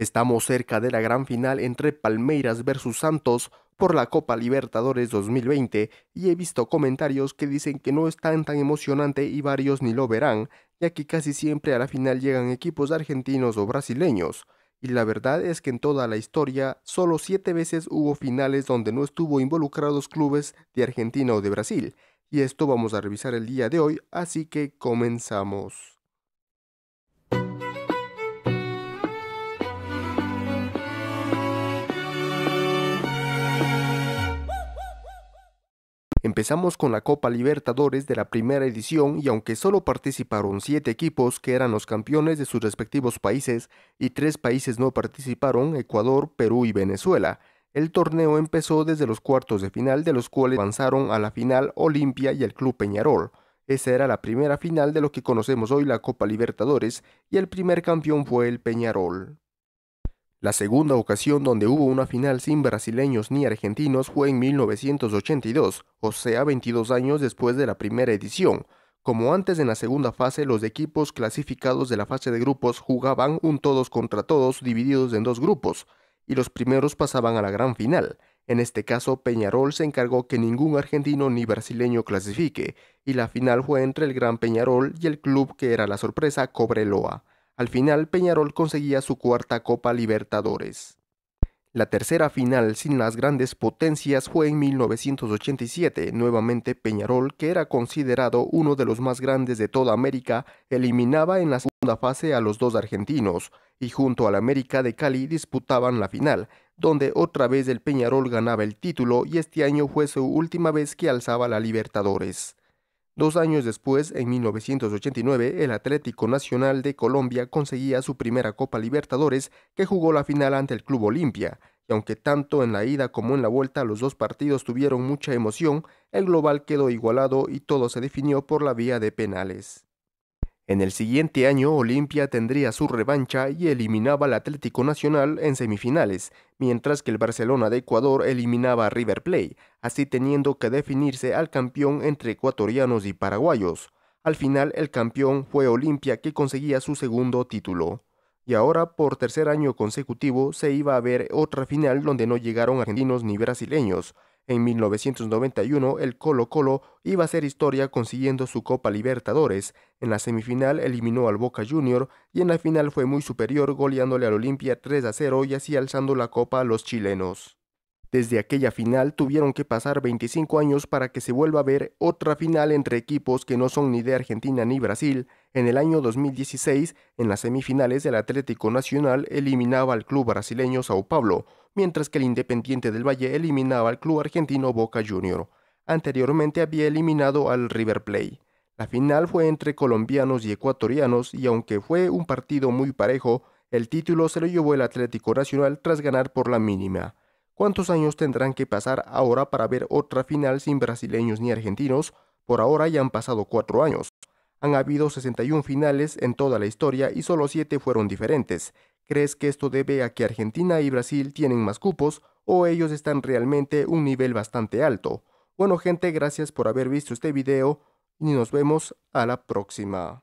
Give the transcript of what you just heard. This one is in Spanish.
Estamos cerca de la gran final entre Palmeiras versus Santos por la Copa Libertadores 2020 y he visto comentarios que dicen que no es tan tan emocionante y varios ni lo verán, ya que casi siempre a la final llegan equipos argentinos o brasileños. Y la verdad es que en toda la historia solo siete veces hubo finales donde no estuvo involucrados clubes de Argentina o de Brasil. Y esto vamos a revisar el día de hoy, así que comenzamos. Empezamos con la Copa Libertadores de la primera edición y aunque solo participaron siete equipos que eran los campeones de sus respectivos países y tres países no participaron, Ecuador, Perú y Venezuela, el torneo empezó desde los cuartos de final de los cuales avanzaron a la final Olimpia y el Club Peñarol. Esa era la primera final de lo que conocemos hoy la Copa Libertadores y el primer campeón fue el Peñarol. La segunda ocasión donde hubo una final sin brasileños ni argentinos fue en 1982, o sea 22 años después de la primera edición. Como antes en la segunda fase, los equipos clasificados de la fase de grupos jugaban un todos contra todos divididos en dos grupos, y los primeros pasaban a la gran final. En este caso, Peñarol se encargó que ningún argentino ni brasileño clasifique, y la final fue entre el Gran Peñarol y el club que era la sorpresa Cobreloa. Al final Peñarol conseguía su cuarta Copa Libertadores. La tercera final sin las grandes potencias fue en 1987, nuevamente Peñarol, que era considerado uno de los más grandes de toda América, eliminaba en la segunda fase a los dos argentinos, y junto al América de Cali disputaban la final, donde otra vez el Peñarol ganaba el título y este año fue su última vez que alzaba la Libertadores. Dos años después, en 1989, el Atlético Nacional de Colombia conseguía su primera Copa Libertadores que jugó la final ante el Club Olimpia, y aunque tanto en la ida como en la vuelta los dos partidos tuvieron mucha emoción, el global quedó igualado y todo se definió por la vía de penales. En el siguiente año, Olimpia tendría su revancha y eliminaba al Atlético Nacional en semifinales, mientras que el Barcelona de Ecuador eliminaba a River Plate, así teniendo que definirse al campeón entre ecuatorianos y paraguayos. Al final, el campeón fue Olimpia que conseguía su segundo título. Y ahora, por tercer año consecutivo, se iba a ver otra final donde no llegaron argentinos ni brasileños, en 1991, el Colo Colo iba a hacer historia consiguiendo su Copa Libertadores. En la semifinal eliminó al Boca Junior y en la final fue muy superior goleándole al Olimpia 3 a 0 y así alzando la Copa a los chilenos. Desde aquella final tuvieron que pasar 25 años para que se vuelva a ver otra final entre equipos que no son ni de Argentina ni Brasil. En el año 2016, en las semifinales el Atlético Nacional eliminaba al club brasileño Sao Paulo, mientras que el Independiente del Valle eliminaba al club argentino Boca Juniors. Anteriormente había eliminado al River Plate. La final fue entre colombianos y ecuatorianos y aunque fue un partido muy parejo, el título se lo llevó el Atlético Nacional tras ganar por la mínima. ¿Cuántos años tendrán que pasar ahora para ver otra final sin brasileños ni argentinos? Por ahora ya han pasado cuatro años. Han habido 61 finales en toda la historia y solo siete fueron diferentes. ¿Crees que esto debe a que Argentina y Brasil tienen más cupos o ellos están realmente un nivel bastante alto? Bueno gente, gracias por haber visto este video y nos vemos a la próxima.